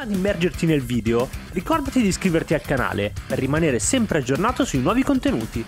prima di immergerti nel video, ricordati di iscriverti al canale per rimanere sempre aggiornato sui nuovi contenuti.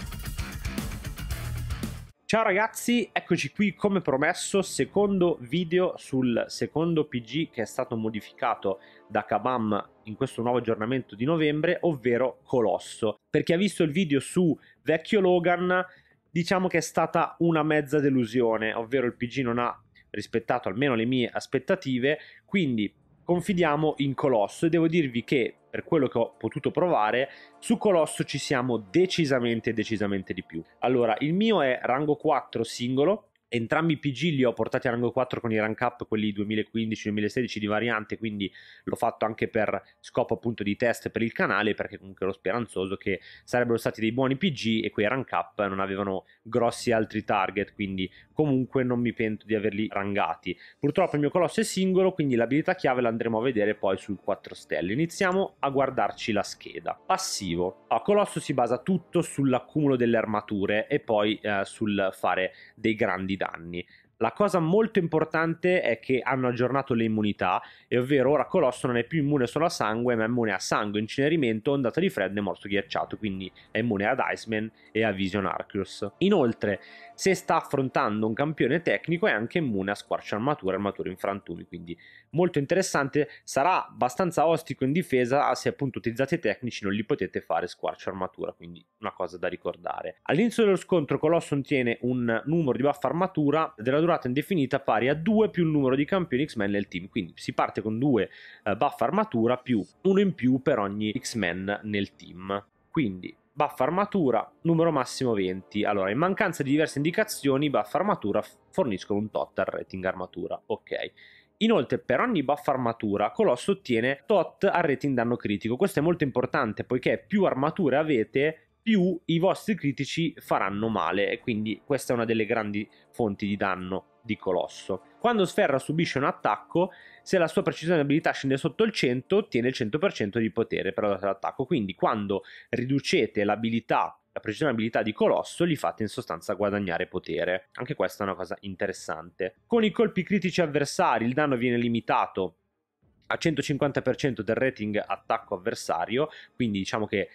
Ciao ragazzi, eccoci qui come promesso, secondo video sul secondo PG che è stato modificato da Kabam in questo nuovo aggiornamento di novembre, ovvero Colosso. Per chi ha visto il video su vecchio Logan, diciamo che è stata una mezza delusione, ovvero il PG non ha rispettato almeno le mie aspettative, quindi confidiamo in Colosso e devo dirvi che per quello che ho potuto provare, su Colosso ci siamo decisamente decisamente di più. Allora, il mio è rango 4 singolo, entrambi i PG li ho portati a rango 4 con i rank up, quelli 2015-2016 di variante, quindi l'ho fatto anche per scopo appunto di test per il canale, perché comunque ero speranzoso che sarebbero stati dei buoni PG e quei rank up non avevano grossi altri target, quindi comunque non mi pento di averli rangati. Purtroppo il mio colosso è singolo, quindi l'abilità chiave l'andremo a vedere poi sul 4 stelle. Iniziamo a guardarci la scheda. Passivo. A Colosso si basa tutto sull'accumulo delle armature e poi eh, sul fare dei grandi danni. La cosa molto importante è che hanno aggiornato le immunità, e ovvero ora Colosso non è più immune solo a sangue, ma è immune a sangue, incenerimento, ondata di freddo e morso ghiacciato, quindi è immune ad Iceman e a Vision Arcus. Inoltre, se sta affrontando un campione tecnico è anche immune a squarci armature e armature in frantumi, quindi molto interessante, sarà abbastanza ostico in difesa ah, se appunto utilizzate i tecnici non li potete fare squarci armatura, quindi una cosa da ricordare. All'inizio dello scontro Colosson ottiene un numero di buff armatura della durata indefinita pari a 2 più il numero di campioni X-Men nel team, quindi si parte con 2 eh, buff armatura più uno in più per ogni X-Men nel team. Quindi buff armatura, numero massimo 20. Allora, in mancanza di diverse indicazioni, buff armatura forniscono un tot al rating armatura. Ok. Inoltre, per ogni buff armatura, Colosso ottiene tot al rating danno critico. Questo è molto importante poiché più armature avete, più i vostri critici faranno male. E quindi questa è una delle grandi fonti di danno di Colosso. Quando Sferra subisce un attacco, se la sua precisione di abilità scende sotto il 100, ottiene il 100% di potere per l'attacco. Quindi quando riducete l'abilità la precisione abilità di Colosso gli fate in sostanza guadagnare potere. Anche questa è una cosa interessante. Con i colpi critici avversari il danno viene limitato a 150% del rating attacco avversario, quindi diciamo che eh,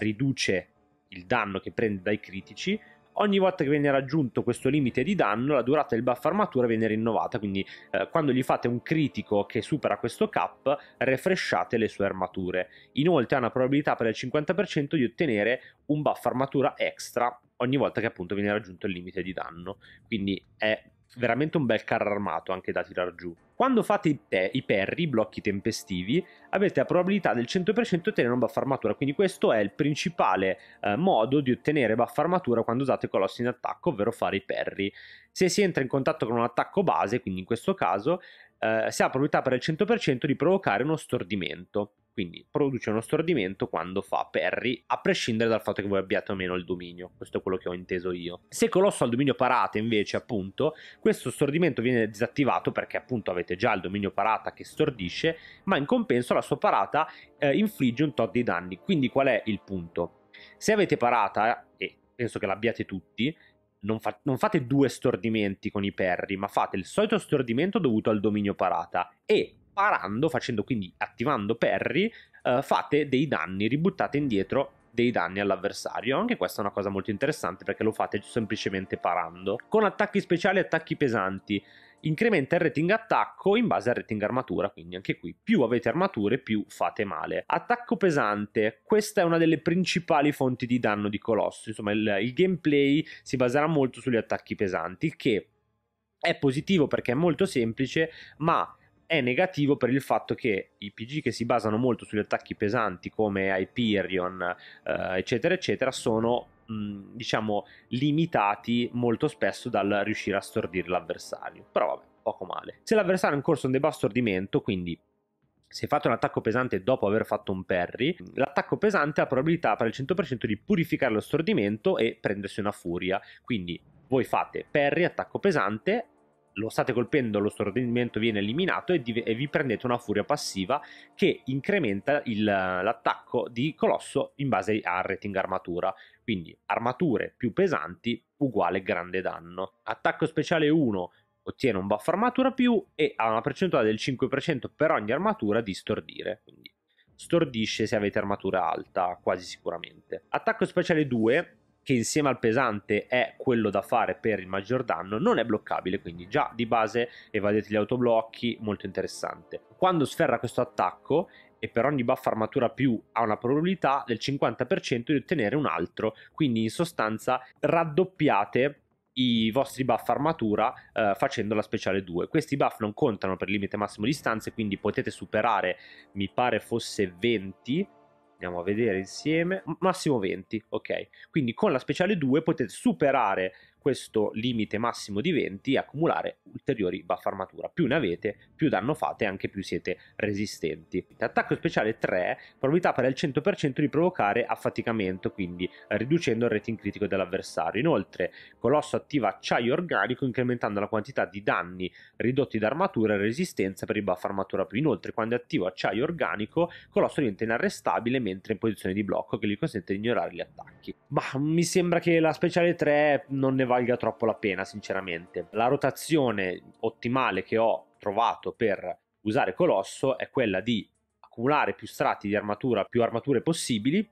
riduce il danno che prende dai critici, Ogni volta che viene raggiunto questo limite di danno, la durata del buff armatura viene rinnovata, quindi eh, quando gli fate un critico che supera questo cap, refresciate le sue armature. Inoltre ha una probabilità per il 50% di ottenere un buff armatura extra ogni volta che appunto viene raggiunto il limite di danno. Quindi è veramente un bel carro armato anche da tirar giù. Quando fate i, pe- i perri, i blocchi tempestivi, avete la probabilità del 100% di ottenere un buff armatura, quindi questo è il principale eh, modo di ottenere buff armatura quando usate colossi in attacco, ovvero fare i perri. Se si entra in contatto con un attacco base, quindi in questo caso, eh, si ha la probabilità per il 100% di provocare uno stordimento. Quindi produce uno stordimento quando fa parry, a prescindere dal fatto che voi abbiate o meno il dominio. Questo è quello che ho inteso io. Se Colosso ha il dominio parata, invece, appunto, questo stordimento viene disattivato perché, appunto, avete già il dominio parata che stordisce, ma in compenso la sua parata eh, infligge un tot di danni. Quindi, qual è il punto? Se avete parata, e penso che l'abbiate tutti, non, fa- non, fate due stordimenti con i perri, ma fate il solito stordimento dovuto al dominio parata e sparando, facendo quindi attivando Perry, eh, fate dei danni, ributtate indietro dei danni all'avversario. Anche questa è una cosa molto interessante perché lo fate semplicemente parando. Con attacchi speciali e attacchi pesanti incrementa il rating attacco in base al rating armatura, quindi anche qui più avete armature più fate male. Attacco pesante, questa è una delle principali fonti di danno di Colosso, insomma il, il gameplay si baserà molto sugli attacchi pesanti che è positivo perché è molto semplice, ma è negativo per il fatto che i PG che si basano molto sugli attacchi pesanti come Hyperion, eh, eccetera, eccetera, sono mm, diciamo limitati molto spesso dal riuscire a stordire l'avversario. Però vabbè, poco male. Se l'avversario è in corso un stordimento quindi se fate un attacco pesante dopo aver fatto un parry, l'attacco pesante ha probabilità per il 100% di purificare lo stordimento e prendersi una furia. Quindi voi fate parry, attacco pesante, lo state colpendo, lo stordimento viene eliminato e, div- e, vi prendete una furia passiva che incrementa il, l'attacco di Colosso in base al rating armatura. Quindi armature più pesanti uguale grande danno. Attacco speciale 1 ottiene un buff armatura più e ha una percentuale del 5% per ogni armatura di stordire. Quindi stordisce se avete armatura alta, quasi sicuramente. Attacco speciale 2 che insieme al pesante è quello da fare per il maggior danno, non è bloccabile, quindi già di base evadete gli autoblocchi, molto interessante. Quando sferra questo attacco, e per ogni buff armatura più ha una probabilità del 50% di ottenere un altro, quindi in sostanza raddoppiate i vostri buff armatura eh, facendo la speciale 2. Questi buff non contano per limite massimo di stanze, quindi potete superare, mi pare fosse 20 andiamo a vedere insieme, massimo 20, ok? Quindi con la speciale 2 potete superare questo limite massimo di 20 e accumulare ulteriori buff armatura. Più ne avete, più danno fate e anche più siete resistenti. Attacco speciale 3, probabilità pari al 100% di provocare affaticamento, quindi riducendo il rating critico dell'avversario. Inoltre, Colosso attiva acciaio organico incrementando la quantità di danni ridotti d'armatura e resistenza per il buff armatura più. Inoltre, quando è attivo acciaio organico, Colosso diventa inarrestabile mentre in posizione di blocco che gli consente di ignorare gli attacchi. Ma mi sembra che la speciale 3 non ne valga troppo la pena, sinceramente. La rotazione ottimale che ho trovato per usare Colosso è quella di accumulare più strati di armatura, più armature possibili,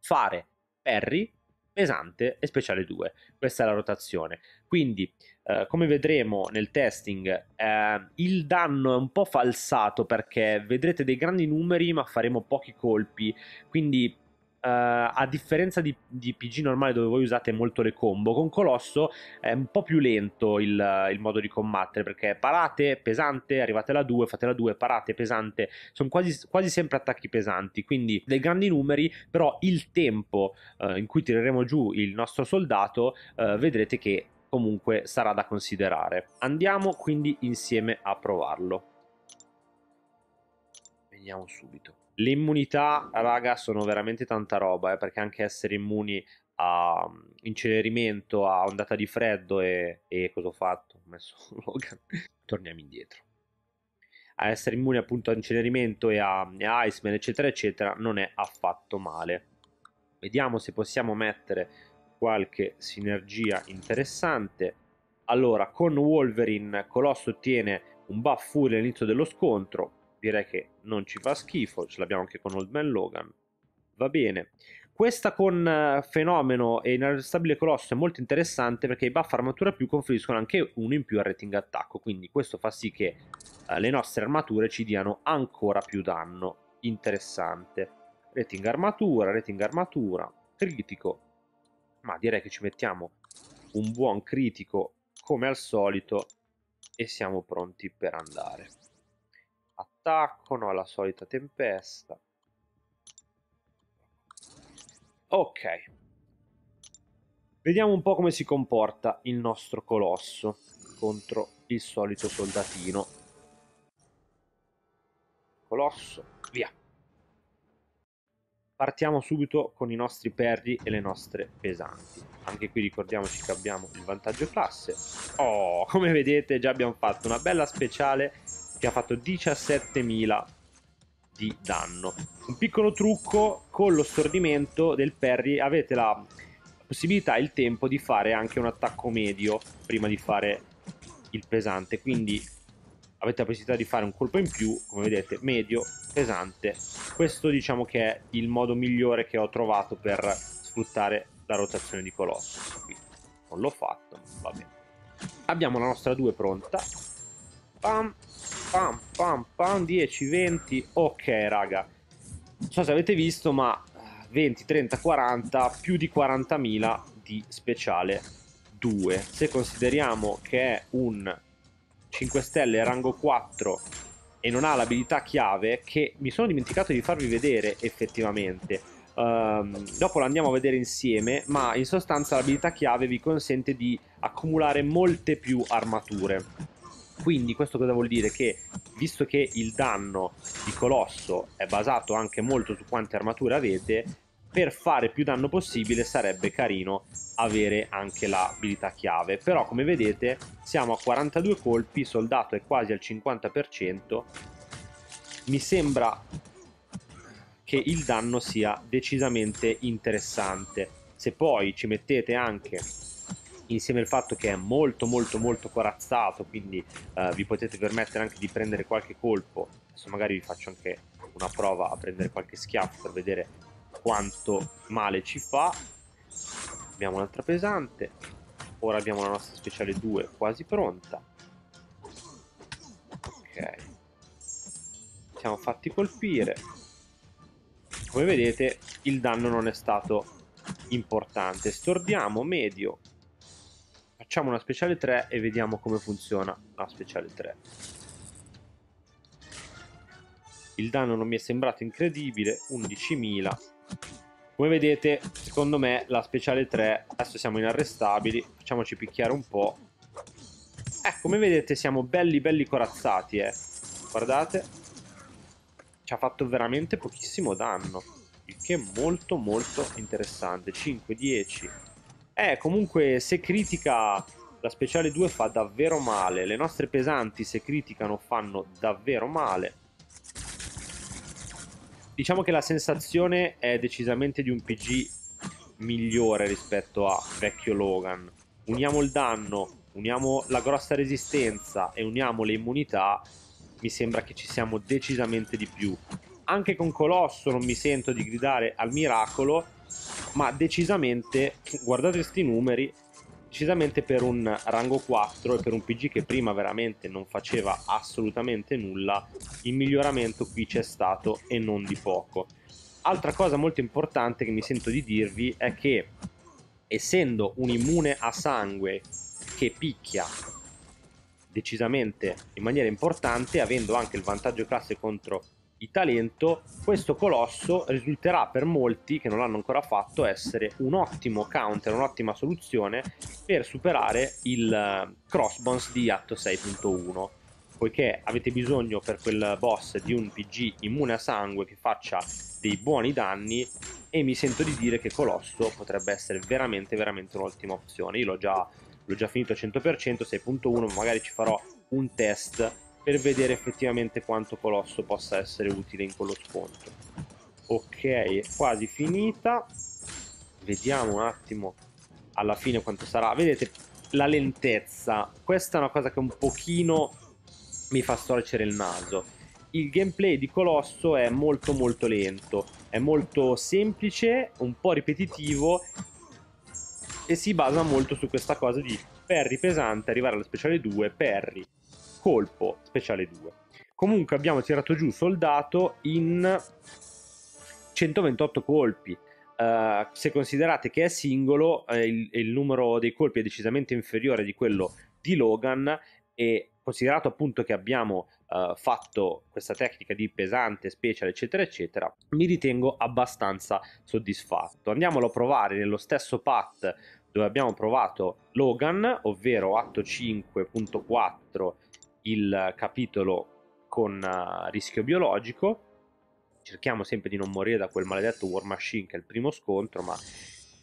fare parry, pesante e speciale 2. Questa è la rotazione. Quindi, eh, come vedremo nel testing, eh, il danno è un po' falsato perché vedrete dei grandi numeri ma faremo pochi colpi, quindi eh, a differenza di, di, PG normale dove voi usate molto le combo, con Colosso è un po' più lento il, il modo di combattere perché parate, pesante, arrivate alla 2, fate la 2, parate, pesante, sono quasi, quasi sempre attacchi pesanti, quindi dei grandi numeri, però il tempo eh, in cui tireremo giù il nostro soldato eh, vedrete che comunque sarà da considerare. Andiamo quindi insieme a provarlo. Vediamo subito. Le immunità, raga, sono veramente tanta roba, eh, perché anche essere immuni a mm, incenerimento, a ondata di freddo e, e cosa ho fatto? Ho messo Logan. Torniamo indietro. A essere immuni appunto a incenerimento e a, mm, a Iceman, eccetera, eccetera, non è affatto male. Vediamo se possiamo mettere qualche sinergia interessante. Allora, con Wolverine, Colosso ottiene un buff full all'inizio dello scontro, direi che non ci fa schifo, ce l'abbiamo anche con Old Man Logan, va bene. Questa con eh, Fenomeno e Inarrestabile Colosso è molto interessante perché i buff armatura più conferiscono anche uno in più al rating attacco, quindi questo fa sì che eh, le nostre armature ci diano ancora più danno. Interessante. Rating armatura, rating armatura, critico. Ma direi che ci mettiamo un buon critico come al solito e siamo pronti per andare attaccano alla solita tempesta. Ok. Vediamo un po' come si comporta il nostro colosso contro il solito soldatino. Colosso, via. Partiamo subito con i nostri perri e le nostre pesanti. Anche qui ricordiamoci che abbiamo il vantaggio classe. Oh, come vedete già abbiamo fatto una bella speciale che ha fatto 17.000 di danno. Un piccolo trucco con lo stordimento del Perry avete la possibilità e il tempo di fare anche un attacco medio prima di fare il pesante, quindi avete la possibilità di fare un colpo in più, come vedete, medio, pesante. Questo diciamo che è il modo migliore che ho trovato per sfruttare la rotazione di colosso. Quindi non l'ho fatto, va bene. Abbiamo la nostra 2 pronta. Bam. Pam, pam, pam, 10, 20. Ok, raga. Non so se avete visto, ma 20, 30, 40, più di 40.000 di speciale 2. Se consideriamo che è un 5 stelle rango 4 e non ha l'abilità chiave che mi sono dimenticato di farvi vedere effettivamente. Um, dopo lo andiamo a vedere insieme, ma in sostanza l'abilità chiave vi consente di accumulare molte più armature quindi questo cosa vuol dire? Che visto che il danno di Colosso è basato anche molto su quante armature avete, per fare più danno possibile sarebbe carino avere anche l'abilità chiave. Però come vedete siamo a 42 colpi, soldato è quasi al 50%, mi sembra che il danno sia decisamente interessante. Se poi ci mettete anche insieme al fatto che è molto molto molto corazzato quindi eh, vi potete permettere anche di prendere qualche colpo adesso magari vi faccio anche una prova a prendere qualche schiaffo per vedere quanto male ci fa abbiamo un'altra pesante ora abbiamo la nostra speciale 2 quasi pronta ok siamo fatti colpire come vedete il danno non è stato importante stordiamo medio Facciamo una speciale 3 e vediamo come funziona la speciale 3. Il danno non mi è sembrato incredibile, 11.000. Come vedete, secondo me la speciale 3, adesso siamo inarrestabili, facciamoci picchiare un po'. Eh, come vedete siamo belli belli corazzati, eh. Guardate. Ci ha fatto veramente pochissimo danno. Il che è molto molto interessante. 5, 10, eh, comunque se critica la speciale 2 fa davvero male. Le nostre pesanti se criticano fanno davvero male. Diciamo che la sensazione è decisamente di un PG migliore rispetto a vecchio Logan. Uniamo il danno, uniamo la grossa resistenza e uniamo le immunità, mi sembra che ci siamo decisamente di più. Anche con Colosso non mi sento di gridare al miracolo, ma decisamente, guardate questi numeri, decisamente per un rango 4 e per un PG che prima veramente non faceva assolutamente nulla, il miglioramento qui c'è stato e non di poco. Altra cosa molto importante che mi sento di dirvi è che essendo un immune a sangue che picchia decisamente in maniera importante, avendo anche il vantaggio classe contro di talento, questo colosso risulterà per molti che non l'hanno ancora fatto essere un ottimo counter, un'ottima soluzione per superare il eh, crossbones di Atto 6.1 poiché avete bisogno per quel boss di un PG immune a sangue che faccia dei buoni danni e mi sento di dire che Colosso potrebbe essere veramente veramente un'ottima opzione io l'ho già, l'ho già finito al 100% 6.1 magari ci farò un test per vedere effettivamente quanto Colosso possa essere utile in quello scontro. Ok, è quasi finita. Vediamo un attimo alla fine quanto sarà. Vedete la lentezza. Questa è una cosa che un pochino mi fa storcere il naso. Il gameplay di Colosso è molto molto lento, è molto semplice, un po' ripetitivo e si basa molto su questa cosa di Perry pesante, arrivare alla speciale 2, Perry colpo speciale 2. Comunque abbiamo tirato giù soldato in 128 colpi. Uh, se considerate che è singolo, eh, il, il, numero dei colpi è decisamente inferiore di quello di Logan e considerato appunto che abbiamo uh, fatto questa tecnica di pesante, special, eccetera, eccetera, mi ritengo abbastanza soddisfatto. Andiamolo a provare nello stesso path dove abbiamo provato Logan, ovvero atto 5.4 il capitolo con eh, rischio biologico. Cerchiamo sempre di non morire da quel maledetto War Machine che è il primo scontro, ma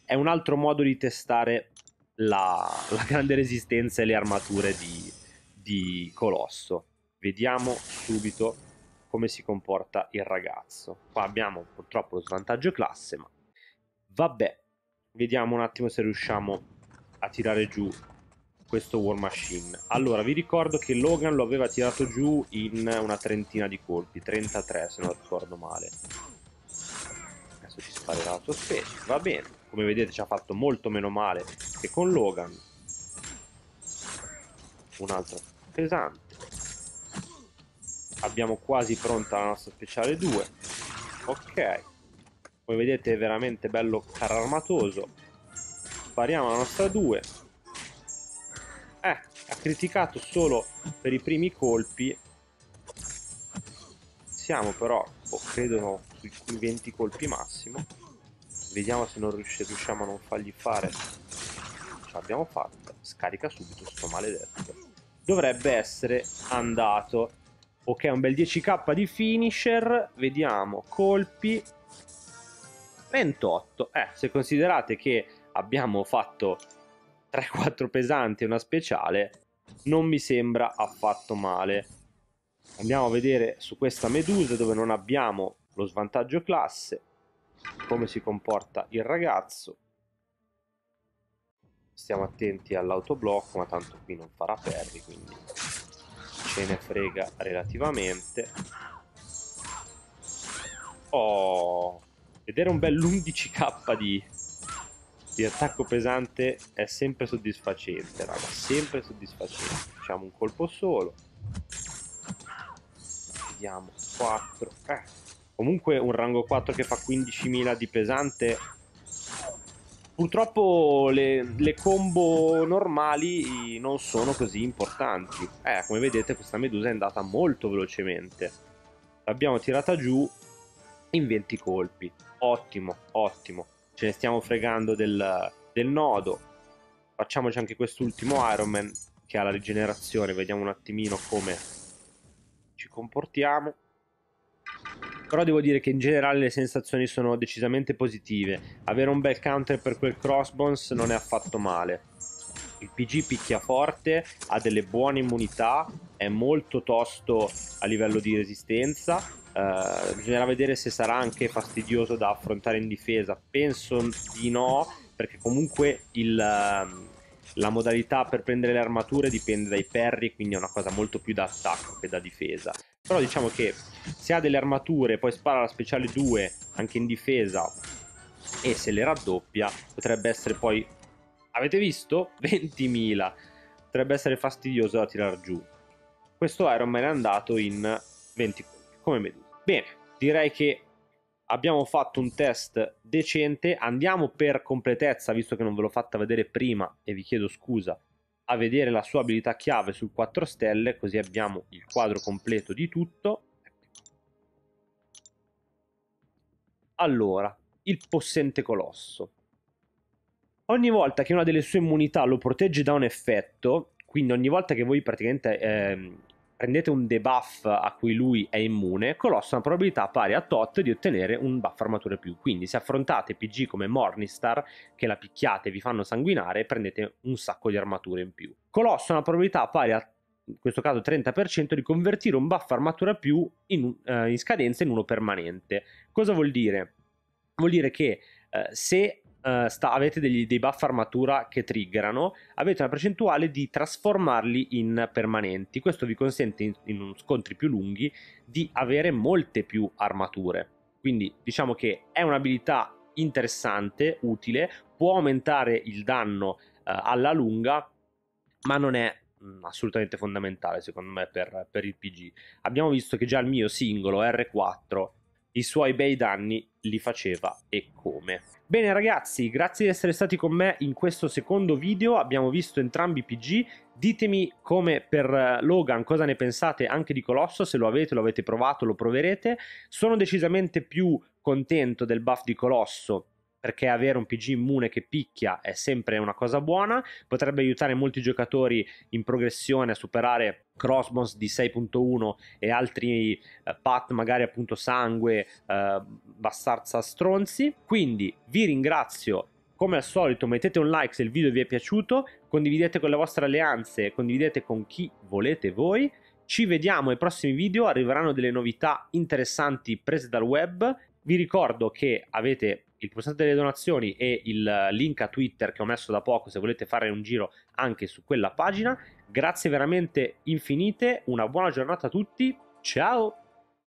è un altro modo di testare la, la grande resistenza e le armature di, di Colosso. Vediamo subito come si comporta il ragazzo. Qua abbiamo purtroppo lo svantaggio classe, ma vabbè. Vediamo un attimo se riusciamo a tirare giù questo War Machine. Allora, vi ricordo che Logan lo aveva tirato giù in una trentina di colpi, 33 se non ricordo male. Adesso ci sparerà la sua specie, va bene. Come vedete ci ha fatto molto meno male che con Logan. Un altro pesante. Abbiamo quasi pronta la nostra speciale 2. Ok. Come vedete è veramente bello cararmatoso. Spariamo la nostra 2 criticato solo per i primi colpi siamo però oh, credono sui 20 colpi massimo vediamo se non riusci riusciamo a non fargli fare ce l'abbiamo fatta scarica subito sto maledetto dovrebbe essere andato ok un bel 10k di finisher vediamo colpi 28 eh se considerate che abbiamo fatto 3-4 pesanti e una speciale non mi sembra affatto male. Andiamo a vedere su questa Medusa dove non abbiamo lo svantaggio classe, come si comporta il ragazzo. Stiamo attenti all'autoblocco, ma tanto qui non farà perdi, quindi ce ne frega relativamente. Oh, vedere un bell'11k di, di attacco pesante è sempre soddisfacente, raga, sempre soddisfacente. Facciamo un colpo solo. Vediamo, 4. Eh. Comunque un rango 4 che fa 15.000 di pesante. Purtroppo le, le combo normali non sono così importanti. Eh, come vedete questa medusa è andata molto velocemente. L'abbiamo tirata giù in 20 colpi. Ottimo, ottimo ce ne stiamo fregando del, del nodo. Facciamoci anche quest'ultimo Iron Man che ha la rigenerazione, vediamo un attimino come ci comportiamo. Però devo dire che in generale le sensazioni sono decisamente positive. Avere un bel counter per quel crossbones non è affatto male. Il PG picchia forte, ha delle buone immunità, è molto tosto a livello di resistenza Uh, bisognerà vedere se sarà anche fastidioso da affrontare in difesa. Penso di no, perché comunque il, ehm, la modalità per prendere le armature dipende dai perri, quindi è una cosa molto più da attacco che da difesa. Però diciamo che se ha delle armature, poi spara la speciale 2 anche in difesa e se le raddoppia, potrebbe essere poi, avete visto? 20.000. Potrebbe essere fastidioso da tirare giù. Questo Iron Man è andato in 24 come Medusa. Bene, direi che abbiamo fatto un test decente, andiamo per completezza, visto che non ve l'ho fatta vedere prima e vi chiedo scusa, a vedere la sua abilità chiave sul 4 stelle, così abbiamo il quadro completo di tutto. Allora, il possente colosso. Ogni volta che una delle sue immunità lo protegge da un effetto, quindi ogni volta che voi praticamente eh, prendete un debuff a cui lui è immune, colossa una probabilità pari a tot di ottenere un buff armatura più. Quindi se affrontate PG come Mornistar, che la picchiate e vi fanno sanguinare, prendete un sacco di armature in più. Colosso ha una probabilità pari a in questo caso 30% di convertire un buff armatura più in, eh, in scadenza in uno permanente. Cosa vuol dire? Vuol dire che eh, se eh, sta, avete degli, dei buff armatura che triggerano, avete una percentuale di trasformarli in permanenti. Questo vi consente in, in scontri più lunghi di avere molte più armature. Quindi diciamo che è un'abilità interessante, utile, può aumentare il danno eh, alla lunga, ma non è mm, assolutamente fondamentale secondo me per, per, il PG. Abbiamo visto che già il mio singolo R4 i suoi bei danni li faceva e come. Bene ragazzi, grazie di essere stati con me in questo secondo video, abbiamo visto entrambi i PG, ditemi come per eh, Logan cosa ne pensate anche di Colosso, se lo avete, lo avete provato, lo proverete, sono decisamente più contento del buff di Colosso perché avere un PG immune che picchia è sempre una cosa buona, potrebbe aiutare molti giocatori in progressione a superare crossbones di 6.1 e altri eh, pat magari appunto sangue, eh, bastarza stronzi. Quindi vi ringrazio come al solito mettete un like se il video vi è piaciuto, condividete con le vostre alleanze, condividete con chi volete voi. Ci vediamo ai prossimi video, arriveranno delle novità interessanti prese dal web. Vi ricordo che avete il pulsante delle donazioni e il link a Twitter che ho messo da poco se volete fare un giro anche su quella pagina. Grazie veramente infinite, una buona giornata a tutti, ciao!